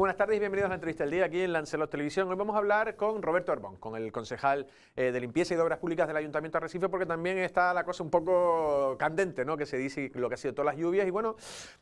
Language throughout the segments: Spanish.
Buenas tardes y bienvenidos a la entrevista del día aquí en Lancelot Televisión. Hoy vamos a hablar con Roberto orbón con el concejal eh, de limpieza y de obras públicas del Ayuntamiento de Recife, porque también está la cosa un poco candente, ¿no? Que se dice lo que ha sido todas las lluvias y bueno,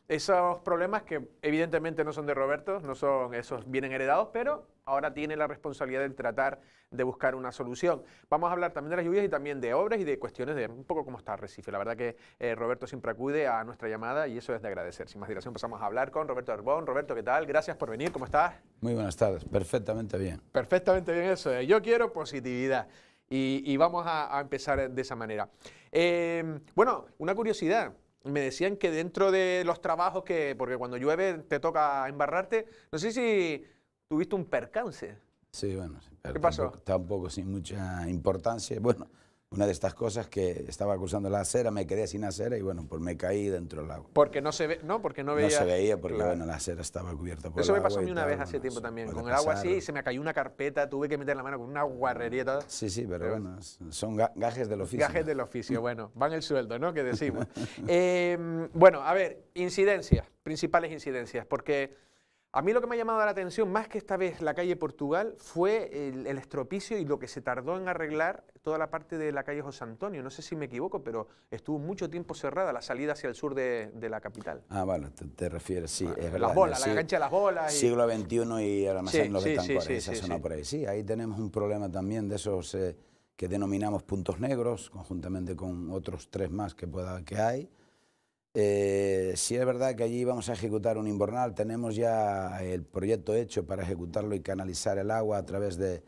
esos problemas que evidentemente no son de Roberto, no son esos vienen heredados, pero ahora tiene la responsabilidad de tratar de buscar una solución. Vamos a hablar también de las lluvias y también de obras y de cuestiones de un poco cómo está Recife. La verdad que eh, Roberto siempre acude a nuestra llamada y eso es de agradecer. Sin más dilación, pasamos a hablar con Roberto Orbón. Roberto, ¿qué tal? Gracias por venir. ¿cómo estás? Muy buenas tardes, perfectamente bien. Perfectamente bien eso, ¿eh? yo quiero positividad. Y, vamos a, empezar de esa manera. Em, bueno, una curiosidad. Me decían que dentro de los trabajos que, porque cuando llueve te toca embarrarte, no sé si tuviste un percance. Sí, bueno. ¿Qué pasó? Tampoco, tampoco sin mucha importancia. Bueno, una de estas cosas que estaba cruzando la acera, me quedé sin acera y bueno, pues me caí dentro del agua. Porque no se ve, no, porque no veía. No se veía porque bueno, la acera estaba cubierta por Eso el agua me pasó a mí una vez hace tiempo también, con el agua así y se me cayó una carpeta, tuve que meter la mano con una guarrería y Sí, sí, pero, bueno, son gajes del oficio. Gajes del oficio, bueno, van el sueldo, ¿no? Que decimos. Eh, bueno, a ver, incidencias, principales incidencias, porque a mí lo que me ha llamado la atención, más que esta vez la calle Portugal, fue el, estropicio y lo que se tardó en arreglar toda la parte de la calle José Antonio. No sé si me equivoco, pero estuvo mucho tiempo cerrada la salida hacia el sur de, la capital. Ah, vale, te, refieres, sí, Las bolas, la cancha de las bolas. Siglo XXI y el almacén en los esa zona por ahí. Sí, ahí tenemos un problema también de esos eh, que denominamos puntos negros, conjuntamente con otros tres más que, pueda, que hay eh, si es verdad que allí vamos a ejecutar un invernal, tenemos ya el proyecto hecho para ejecutarlo y canalizar el agua a través de,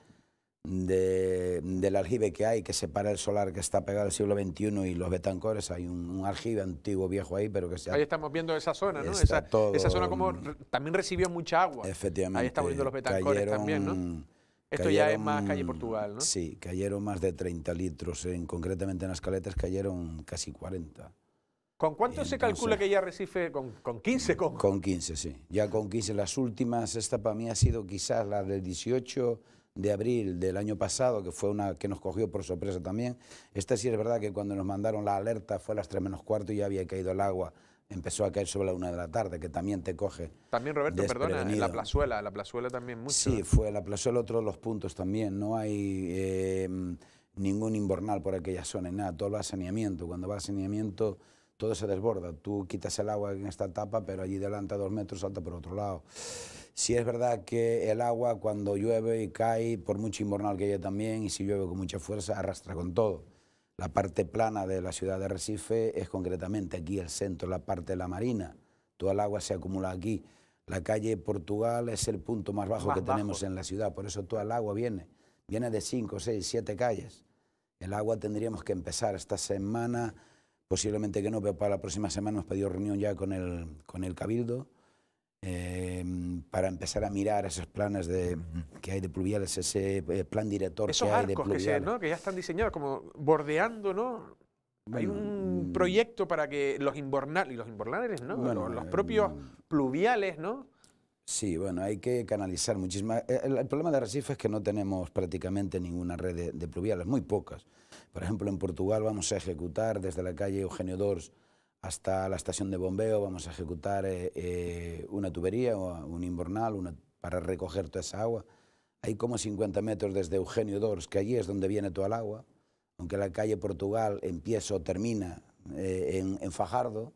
del aljibe que hay, que separa el solar que está pegado al siglo XXI y los betancores. Hay un, un aljibe antiguo, viejo ahí, pero que se Ahí estamos viendo esa zona, ¿no? Esa, esa, zona como también recibió mucha agua. Efectivamente. Ahí estamos viendo los betancores también, ¿no? Esto ya es más calle Portugal, ¿no? Sí, cayeron más de 30 litros. En, concretamente en las caletas cayeron casi 40. ¿Con cuánto se calcula que ya Recife? ¿Con, con 15? Con... con 15, sí. Ya con 15. Las últimas, esta para mí ha sido quizás la del 18 de abril del año pasado, que fue una que nos cogió por sorpresa también. Esta sí es verdad que cuando nos mandaron la alerta fue a las 3 menos cuarto y ya había caído el agua. Empezó a caer sobre la una de la tarde, que también te coge. También, Roberto, perdona, en la plazuela, la plazuela también mucho. Sí, fue la plazuela otro de los puntos también. No hay... Eh, ningún inbornal por aquella zona, nada, todo va a saneamiento. Cuando va a saneamiento todo se desborda. Tú quitas el agua en esta etapa, pero allí delante a dos metros salta por otro lado. Si es verdad que el agua cuando llueve y cae, por mucho invernal que haya también, y si llueve con mucha fuerza, arrastra con todo. La parte plana de la ciudad de Recife es concretamente aquí el centro, la parte de la marina. Toda el agua se acumula aquí. La calle Portugal es el punto más bajo que tenemos en la ciudad, por eso todo el agua viene. Viene de cinco, seis, siete calles. El agua tendríamos que empezar esta semana posiblemente que no, pero para la próxima semana nos pedido reunión ya con el, con el Cabildo eh, para empezar a mirar esos planes de, que hay de pluviales, ese eh, plan director que hay de pluviales. que ya están diseñados, como bordeando, ¿no? hay un mm. proyecto para que los inbornales, y los inbornales, ¿no? los eh, propios mm. pluviales, ¿no? Sí, bueno, hay que canalizar muchísimas. Eh, el, problema de Recife es que no tenemos prácticamente ninguna red de, pluviales, muy pocas. Por ejemplo, en Portugal vamos a ejecutar desde la calle Eugenio Dors hasta la estación de bombeo, vamos a ejecutar eh, eh, una tubería o un inbornal para recoger toda esa agua. Hay como 50 metros desde Eugenio Dors, que allí es donde viene toda el agua, aunque la calle Portugal empieza o termina en Fajardo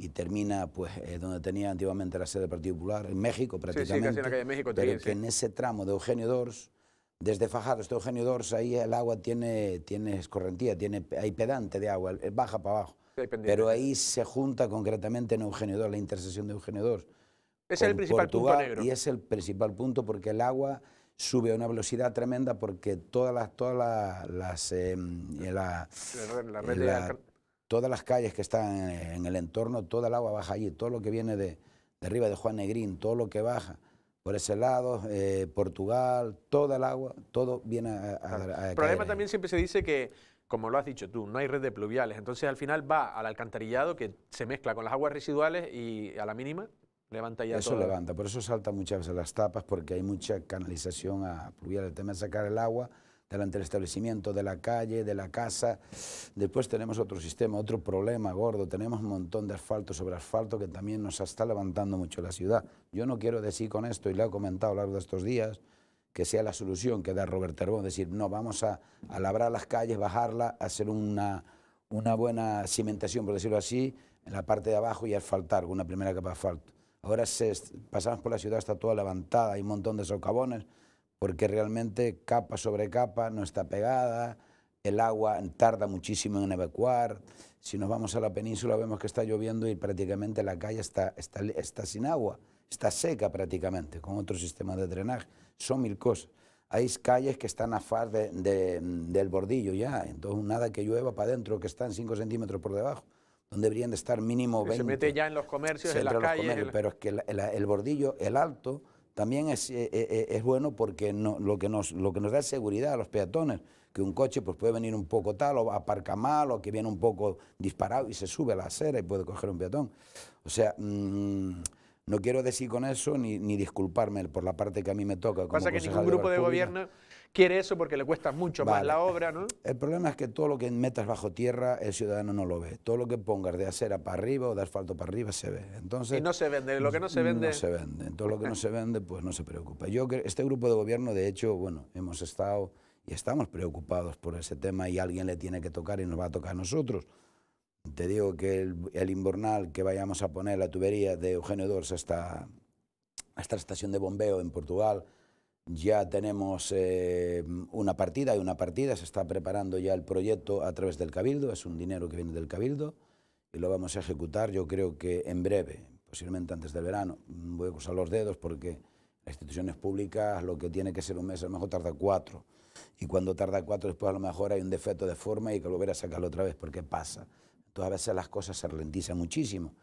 y termina pues eh, donde tenía antiguamente la sede del Partido Popular, en México prácticamente. Sí, en la calle México. que en ese tramo de Eugenio Dors, desde Fajardo hasta Eugenio Dors, ahí el agua tiene, tiene escorrentía, tiene, hay pedante de agua, eh, baja para abajo. pero ahí se junta concretamente en Eugenio Dors, la intersección de Eugenio Dors. Es el principal punto negro. Y es el principal punto porque el agua sube a una velocidad tremenda porque todas las... Todas las, em, red de todas las calles que están en el entorno, toda el agua baja allí, todo lo que viene de, arriba de Juan Negrín, todo lo que baja por ese lado, eh, Portugal, toda el agua, todo viene a... a, el problema también siempre se dice que, como lo has dicho tú, no hay red de pluviales, entonces al final va al alcantarillado que se mezcla con las aguas residuales y a la mínima levanta ya Eso levanta, por eso salta muchas veces las tapas porque hay mucha canalización a pluviales, el tema es sacar el agua delante del establecimiento, de la calle, de la casa. Después tenemos otro sistema, otro problema gordo. Tenemos un montón de asfalto sobre asfalto que también nos está levantando mucho la ciudad. Yo no quiero decir con esto, y lo he comentado a lo largo de estos días, que sea la solución que da Robert Herbón, decir, no, vamos a, labrar las calles, bajarlas, hacer una, buena cimentación, por decirlo así, en la parte de abajo y asfaltar una primera capa de asfalto. Ahora se, pasamos por la ciudad, está toda levantada, hay un montón de socavones, porque realmente capa sobre capa no está pegada, el agua tarda muchísimo en evacuar. Si nos vamos a la península vemos que está lloviendo y prácticamente la calle está, está, está sin agua, está seca prácticamente, con otro sistema de drenaje. Son mil cosas. Hay calles que están a far del bordillo ya, entonces nada que llueva para adentro, que están 5 centímetros por debajo, donde deberían de estar mínimo 20. Se mete ya en los comercios, en las calles. Pero es que el bordillo, el alto, también es, eh, eh, eh, es, bueno porque lo, que nos, lo que nos da seguridad a los peatones, que un coche pues, puede venir un poco tal o aparca mal o que viene un poco disparado y se sube a la acera y puede coger un peatón. O sea, mm, no quiero decir con eso ni, disculparme por la parte que a mí me toca. Como Pasa que ningún grupo de, gobierno quiere eso porque le cuesta mucho más la obra, ¿no? El problema es que todo lo que metas bajo tierra el ciudadano no lo ve. Todo lo que pongas de acera para arriba o de asfalto para arriba se ve. Entonces, y no se vende, lo que no se vende... No se vende, todo lo que no se vende pues no se preocupa. Yo Este grupo de gobierno, de hecho, bueno, hemos estado y estamos preocupados por ese tema y alguien le tiene que tocar y nos va a tocar a nosotros. Te digo que el, el invernal que vayamos a poner la tubería de Eugenio Dors hasta, hasta la estación de bombeo en Portugal, ya tenemos eh, una partida, hay una partida, se está preparando ya el proyecto a través del Cabildo, es un dinero que viene del Cabildo y lo vamos a ejecutar yo creo que en breve, posiblemente antes del verano. Voy a cruzar los dedos porque las instituciones públicas lo que tiene que ser un mes a lo mejor tarda cuatro y cuando tarda cuatro después a lo mejor hay un defecto de forma y hay que volver a sacarlo otra vez porque pasa. Todas a veces las cosas se ralentizan muchísimo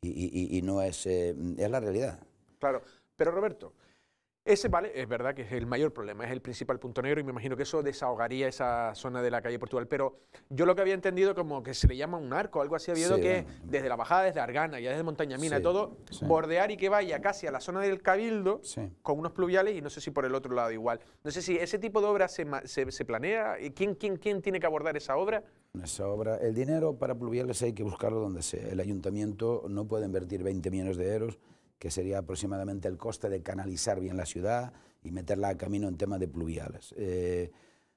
y, y, no es, eh, es la realidad. Claro, pero Roberto, ese, vale, es verdad que es el mayor problema, es el principal punto negro y me imagino que eso desahogaría esa zona de la calle Portugal. Pero yo lo que había entendido como que se le llama un arco, algo así, había que desde la bajada, desde Argana, ya desde Montañamina, todo, bordear y que vaya casi a la zona del Cabildo con unos pluviales y no sé si por el otro lado igual. No sé si ese tipo de obra se, planea, eh, ¿Quién, quién, quién tiene que abordar esa obra? esa obra. El dinero para pluviales hay que buscarlo donde sea. El ayuntamiento no puede invertir 20 millones de euros que sería aproximadamente el coste de canalizar bien la ciudad y meterla a camino en temas de pluviales. Eh,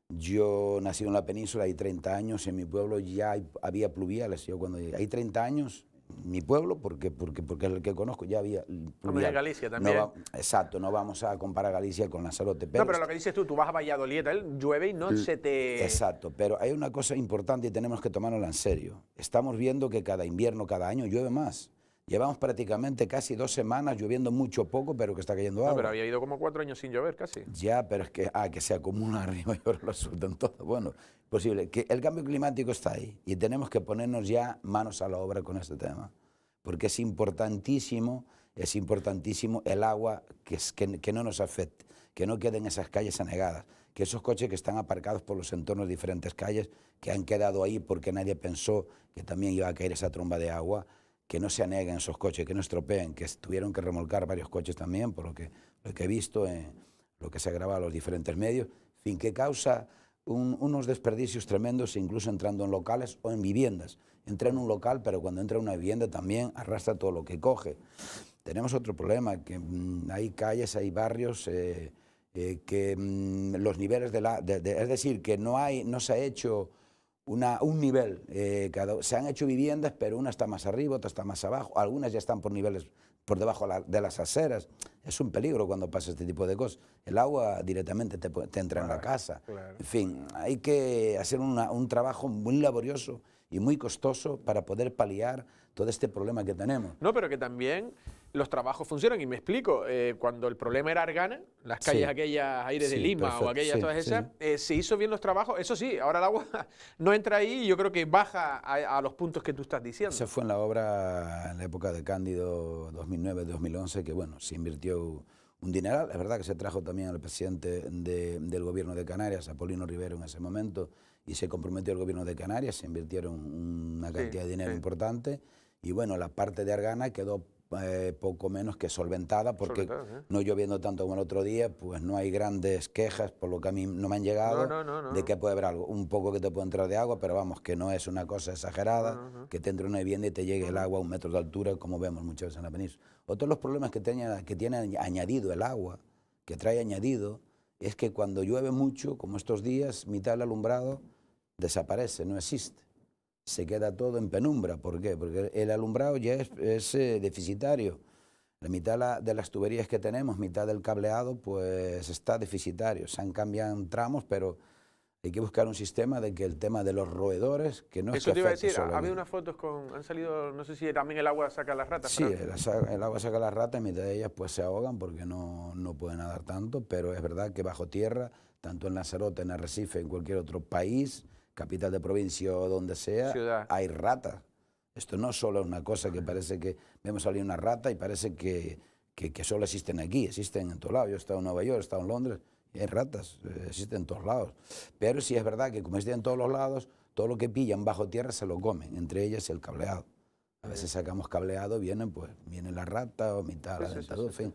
yo nací en la península, hay 30 años, en mi pueblo ya había pluviales. Yo cuando hay 30 años, mi pueblo, porque, porque, porque es el que conozco, ya había... Como de Galicia también. exacto, no vamos a comparar Galicia con Lanzarote. Pero no, pero lo que dices tú, tú vas a Valladolid, llueve y no se te... Exacto, pero hay una cosa importante y tenemos que tomárnosla en serio. Estamos viendo que cada invierno, cada año llueve más. Llevamos prácticamente casi dos semanas lloviendo mucho poco, pero que está cayendo ah, agua. pero había ido como cuatro años sin llover casi. Ya, pero es que, ah, que se acumula arriba y ahora lo sueltan todo. Bueno, posible. Que el cambio climático está ahí y tenemos que ponernos ya manos a la obra con este tema. Porque es importantísimo, es importantísimo el agua que, que, que no nos afecte, que no queden esas calles anegadas, que esos coches que están aparcados por los entornos de diferentes calles, que han quedado ahí porque nadie pensó que también iba a caer esa tromba de agua, que no se aneguen esos coches, que no estropeen, que tuvieron que remolcar varios coches también, por lo que, que he visto, en lo que se ha grabado en los diferentes medios, fin, que causa unos desperdicios tremendos, incluso entrando en locales o en viviendas. Entra en un local, pero cuando entra en una vivienda también arrastra todo lo que coge. Tenemos otro problema, que mm, hay calles, hay barrios... Eh, eh, que mm, los niveles de la... es decir, que no, hay, no se ha hecho un nivel. Eh, se han hecho viviendas, pero una está más arriba, otra está más abajo. Algunas ya están por niveles por debajo de las aceras. Es un peligro cuando pasa este tipo de cosas. El agua directamente te, te entra en la casa. En fin, hay que hacer un trabajo muy laborioso y muy costoso para poder paliar todo este problema que tenemos. No, pero que también los trabajos funcionan. Y me explico, eh, cuando el problema era Argana, las calles aquellas aire de Lima o aquellas todas esas, eh, se hizo bien los trabajos. Eso sí, ahora el agua no entra ahí y yo creo que baja a, los puntos que tú estás diciendo. Se fue en la obra, en la época de Cándido 2009-2011, que bueno, se invirtió un dineral. Es verdad que se trajo también al presidente del gobierno de Canarias, Apolino Rivero en ese momento, y se comprometió el gobierno de Canarias, se invirtieron una cantidad de dinero importante. Y bueno, la parte de Argana quedó eh, poco menos que solventada, porque no lloviendo tanto como el otro día, pues no hay grandes quejas, por lo que a mí no me han llegado, de que puede haber algo. Un poco que te puede entrar de agua, pero vamos, que no es una cosa exagerada, que te entre una vivienda y te llegue el agua a un metro de altura, como vemos muchas veces en la península. Otro de los problemas que, que tiene añadido el agua, que trae añadido, es que cuando llueve mucho, como estos días, mitad del alumbrado desaparece, no existe se queda todo en penumbra. ¿Por qué? Porque el alumbrado ya es, eh, deficitario. La mitad de las tuberías que tenemos, mitad del cableado, pues está deficitario. Se han cambiado tramos, pero hay que buscar un sistema de que el tema de los roedores, que no es Eso te iba a decir, ha habido unas fotos con, han salido, no sé si también el agua saca las ratas. Sí, el, agua saca las ratas, mitad de ellas pues se ahogan porque no, pueden nadar tanto, pero es verdad que bajo tierra, tanto en Lanzarote, en Arrecife, en cualquier otro país, capital de provincia o donde sea, hay ratas. Esto no solo es una cosa que parece que vemos salir una rata y parece que, que, solo existen aquí, existen en todos lados. Yo he estado en Nueva York, he estado en Londres, hay ratas, eh, existen en todos lados. Pero sí es verdad que como existen en todos los lados, todo lo que pillan bajo tierra se lo comen, entre ellas el cableado. A veces sacamos cableado, vienen pues, viene la rata o mitad, de la dentadura, en fin.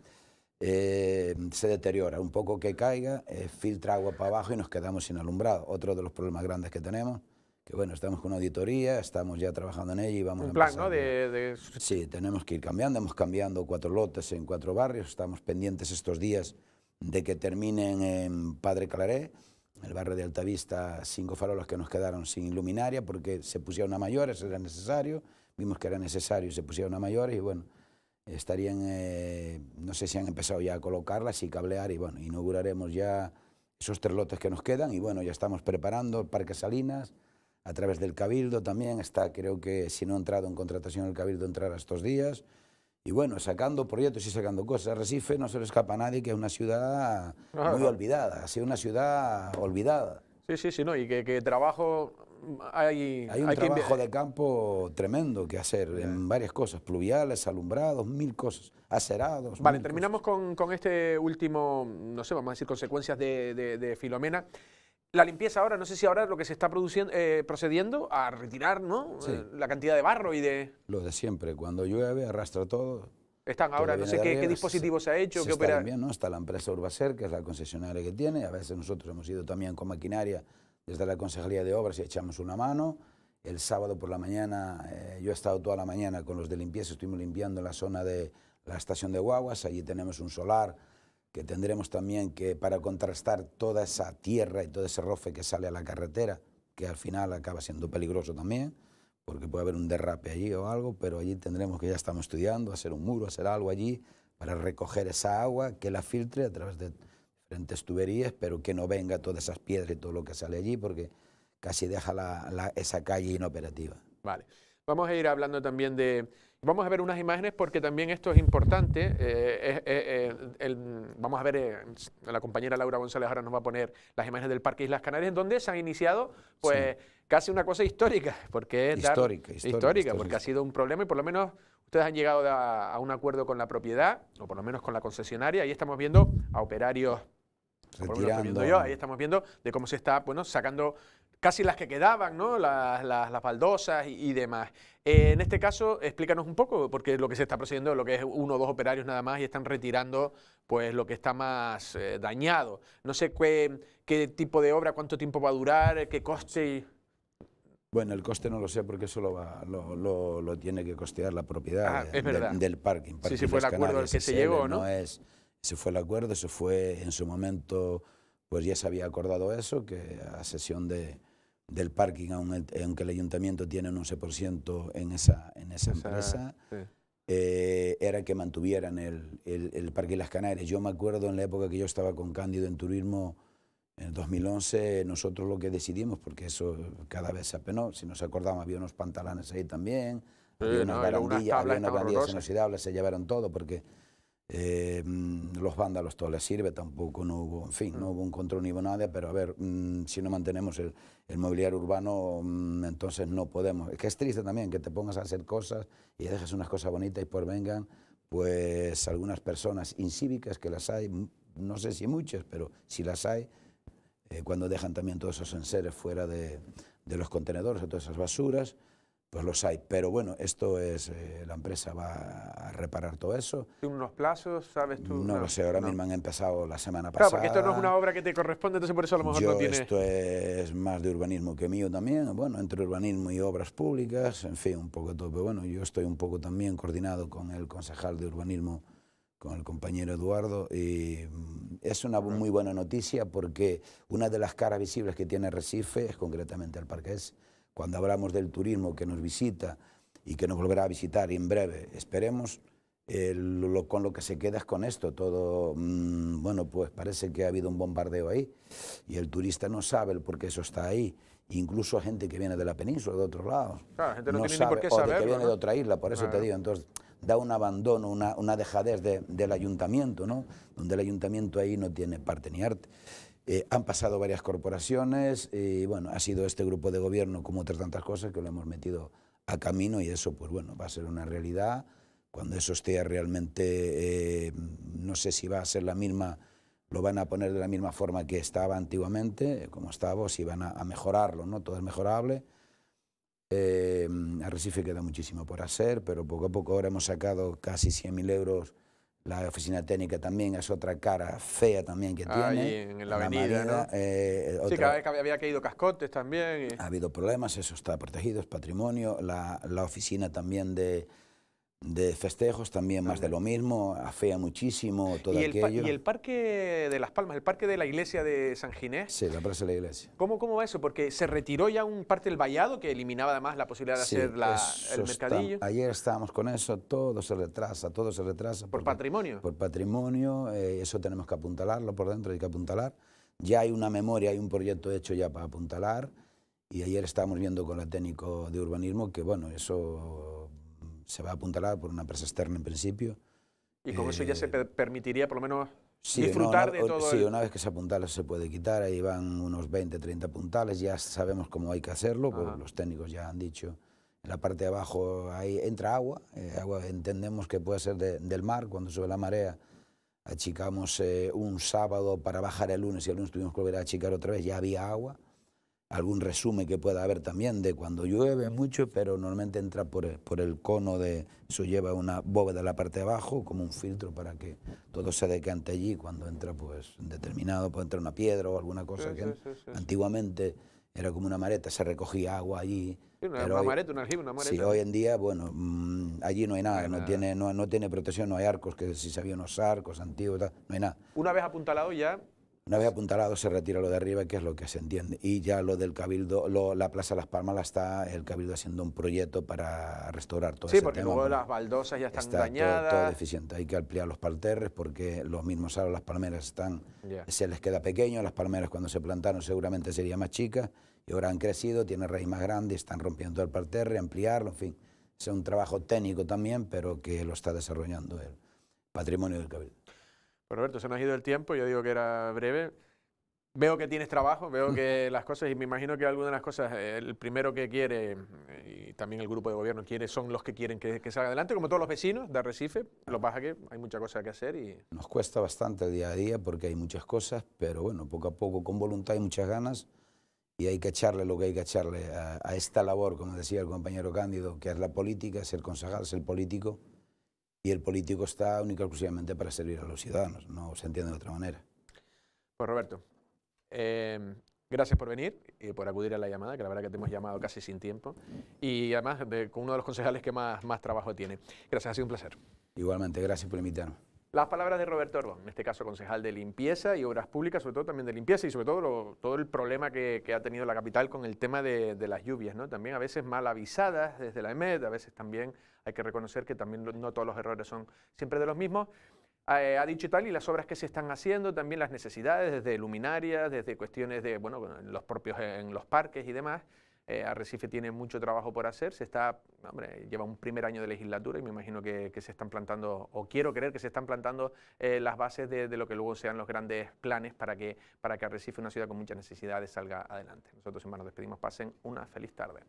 Eh, se deteriora. Un poco que caiga, eh, filtra agua para abajo y nos quedamos sin alumbrado. Otro de los problemas grandes que tenemos, que bueno, estamos con auditoría, estamos ya trabajando en ella y vamos un a plan, ¿no? Sí, tenemos que ir cambiando, hemos cambiado cuatro lotes en cuatro barrios, estamos pendientes estos días de que terminen en Padre Claré, el barrio de Altavista, cinco farolas que nos quedaron sin luminaria porque se pusieron a mayores, era necesario, vimos que era necesario y se pusieron a mayores y bueno, estarían, eh, no sé si han empezado ya a colocarlas y cablear y bueno, inauguraremos ya esos tres lotes que nos quedan y bueno, ya estamos preparando el Parque Salinas a través del Cabildo también, está creo que si no ha entrado en contratación el Cabildo entrará estos días y bueno, sacando proyectos y sacando cosas. Recife no se le escapa a nadie que es una ciudad muy olvidada, ha sido una ciudad olvidada. Sí, sí, sí, no, y que trabajo hay, hay un trabajo de campo tremendo que hacer en varias cosas, pluviales, alumbrados, mil cosas, acerados. Vale, terminamos con, este último, no sé, vamos a decir, consecuencias de, Filomena. La limpieza ahora, no sé si ahora lo que se está produciendo, eh, procediendo a retirar, ¿no? Eh, la cantidad de barro y de... Lo de siempre, cuando llueve arrastra todo, están ahora, no sé qué, dispositivo se, ha hecho, qué opera. También, ¿no? Está la empresa Urbacer, que es la concesionaria que tiene. A veces nosotros hemos ido también con maquinaria desde la Consejería de Obras y echamos una mano. El sábado por la mañana, eh, yo he estado toda la mañana con los de limpieza, estuvimos limpiando la zona de la estación de guaguas, allí tenemos un solar que tendremos también que para contrastar toda esa tierra y todo ese rofe que sale a la carretera, que al final acaba siendo peligroso también, porque puede haber un derrape allí o algo, pero allí tendremos que ya estamos estudiando, hacer un muro, hacer algo allí para recoger esa agua que la filtre a través de tuberías, pero que no venga todas esas piedras y todo lo que sale allí, porque casi deja la, esa calle inoperativa. Vale. Vamos a ir hablando también de... Vamos a ver unas imágenes porque también esto es importante. Eh, eh, eh, vamos a ver, la compañera Laura González ahora nos va a poner las imágenes del Parque Islas Canarias, donde se han iniciado pues casi una cosa histórica. Porque es histórica, histórica, porque ha sido un problema y por lo menos ustedes han llegado a, a un acuerdo con la propiedad, o por lo menos con la concesionaria, y estamos viendo a operarios yo. Ahí estamos viendo de cómo se está, bueno, sacando casi las que quedaban, ¿no? Las, las, las baldosas y, demás. Eh, en este caso, explícanos un poco, porque lo que se está procediendo, lo que es uno o dos operarios nada más y están retirando pues lo que está más eh, dañado. No sé qué, qué tipo de obra, cuánto tiempo va a durar, qué coste... Bueno, el coste no lo sé porque eso lo, lo, lo, tiene que costear la propiedad ah, del parking. Si sí, sí, fue el acuerdo al que se llegó, ¿no? Se fue el acuerdo, eso fue en su momento, pues ya se había acordado eso, que a sesión de, del parking, aunque el ayuntamiento tiene un 11% en esa, en esa empresa, eh, era que mantuvieran el, el, el parque Las Canarias. Yo me acuerdo en la época que yo estaba con Cándido en turismo, en el 2011 nosotros lo que decidimos, porque eso cada vez se apenó, si nos acordamos había unos pantalones ahí también, había unas no, barandillas, había unas se llevaron todo porque eh, mm, los vándalos todo les sirve, tampoco no hubo, en fin, no mm. hubo un control ni nada, pero a ver, mm, si no mantenemos el, mobiliario urbano, entonces no podemos. Es que es triste también que te pongas a hacer cosas y dejes unas cosas bonitas y por vengan, pues algunas personas incívicas que las hay, no sé si muchas, pero si las hay, eh, cuando dejan también todos esos enseres fuera de, los contenedores, o todas esas basuras, pues los hay. Pero bueno, esto es, eh, la empresa va a reparar todo eso. ¿Tiene unos plazos, sabes tú? No, lo sé, ahora mismo han empezado la semana pasada. Claro, porque esto no es una obra que te corresponde, entonces por eso a lo mejor Yo, no tiene... esto es más de urbanismo que mío también, bueno, entre urbanismo y obras públicas, en fin, un poco todo. Pero bueno, yo estoy un poco también coordinado con el concejal de urbanismo, con el compañero Eduardo, y mm, es una muy buena noticia porque una de las caras visibles que tiene Recife es concretamente el parque es cuando hablamos del turismo que nos visita y que nos volverá a visitar en breve, esperemos, eh, lo, con lo que se queda es con esto, todo, mm, bueno, pues parece que ha habido un bombardeo ahí y el turista no sabe el por qué eso está ahí, incluso gente que viene de la península, de otro lado, gente no, sabe, por qué o de que viene de otra isla, por eso te digo, entonces da un abandono, una, dejadez del ayuntamiento, ¿no? Donde el ayuntamiento ahí no tiene parte ni arte. Eh, han pasado varias corporaciones y eh, bueno, ha sido este grupo de gobierno, como otras tantas cosas, que lo hemos metido a camino y eso, pues bueno, va a ser una realidad. Cuando eso esté realmente, eh, no sé si va a ser la misma, lo van a poner de la misma forma que estaba antiguamente, como estaba, o si van a, mejorarlo, ¿no? Todo es mejorable. A Recife queda muchísimo por hacer, pero poco a poco ahora hemos sacado casi 100.000 euros la oficina técnica también es otra cara fea también que tiene. en la, avenida, eh, sí, cada vez que había caído cascotes también. Ha habido problemas, eso está protegido, es patrimonio. la oficina también de, de festejos también más de lo mismo, afea muchísimo todo ¿Y el aquello. ¿Y el parque de Las Palmas, el parque de la iglesia de San Ginés? Sí, la plaza de la iglesia. ¿Cómo, cómo va eso? Porque se retiró ya un parte del vallado que eliminaba además la posibilidad de hacer la, el mercadillo. ayer estábamos con eso, todo se retrasa, todo se retrasa. ¿Por patrimonio? Por patrimonio, eh, eso tenemos que apuntalarlo por dentro, hay que apuntalar. Ya hay una memoria, hay un proyecto hecho ya para apuntalar. Y ayer estábamos viendo con la técnico de urbanismo que, bueno, eso se va a apuntalar por una empresa externa en principio. Y con eso ya se eh, permitiría por lo menos disfrutar de todo. Sí, una vez que se apuntala se puede quitar, ahí van unos 20, 30 puntales, ya sabemos cómo hay que hacerlo, pues los técnicos ya han dicho. En la parte de abajo ahí entra agua, eh, agua entendemos que puede ser del mar, cuando sube la marea achicamos eh, un sábado para bajar el lunes y el lunes tuvimos que volver a achicar otra vez, ya había agua algún resumen que pueda haber también de cuando llueve mucho, pero normalmente entra por el, por el cono de, eso lleva una bóveda a la parte de abajo, como un filtro para que todo se decante allí, cuando entra pues determinado, puede entrar una piedra o alguna cosa que antiguamente era como una mareta, se recogía agua allí. Una, pero una hoy, mareta, una una mareta. Sí, hoy en día, bueno, mm, allí no hay nada, no, tiene, no, no, tiene protección, no hay arcos, que si se había unos arcos antiguos, no hay nada. Una vez apuntalado ya, una vez apuntalado se retira lo de arriba, que es lo que se entiende. Y ya lo del Cabildo, la Plaza Las Palmas la está el Cabildo haciendo un proyecto para restaurar todo Sí, porque luego las baldosas ya están dañadas. Todo, todo, deficiente. Hay que ampliar los parterres porque los mismos salos, las palmeras están, se les queda pequeño. Las palmeras cuando se plantaron seguramente serían más chicas y ahora han crecido, tienen raíz más grande, están rompiendo el parterre, ampliarlo, en fin. Es un trabajo técnico también, pero que lo está desarrollando el patrimonio del Cabildo. Pues, Roberto, se nos ha ido el tiempo, yo digo que era breve. Veo que tienes trabajo, veo que las cosas, y me imagino que algunas de las cosas, eh, el primero que quiere, eh, y también el grupo de gobierno quiere, son los que quieren que, que salga adelante, como todos los vecinos de Arrecife, lo pasa que hay muchas cosas que hacer. y Nos cuesta bastante día a día porque hay muchas cosas, pero bueno, poco a poco, con voluntad y muchas ganas, y hay que echarle lo que hay que echarle a, esta labor, como decía el compañero Cándido, que es la política, ser concejal, el político, y el político está única y exclusivamente para servir a los ciudadanos, no se entiende de otra manera. Pues Roberto, em, gracias por venir y por acudir a la llamada, que la verdad que te hemos llamado casi sin tiempo, y además con uno de los concejales que más, más trabajo tiene. Gracias, ha sido un placer. Igualmente, gracias por invitarme. Las palabras de Roberto Orgón, en este caso concejal de limpieza y obras públicas, sobre todo también de limpieza y sobre todo todo el problema que, ha tenido la capital con el tema de, las lluvias, ¿no? también a veces mal avisadas desde la EMED, a veces también hay que reconocer que también no todos los errores son siempre de los mismos. a eh, ha dicho tal y las obras que se están haciendo, también las necesidades desde luminarias, desde cuestiones de, bueno, los propios en los parques y demás. Eh, Arrecife tiene mucho trabajo por hacer, se está, hombre, lleva un primer año de legislatura y me imagino que, se están plantando, o quiero creer que se están plantando eh, las bases de, lo que luego sean los grandes planes para que, para que Arrecife, una ciudad con muchas necesidades, salga adelante. Nosotros, hermanos, despedimos, pasen una feliz tarde.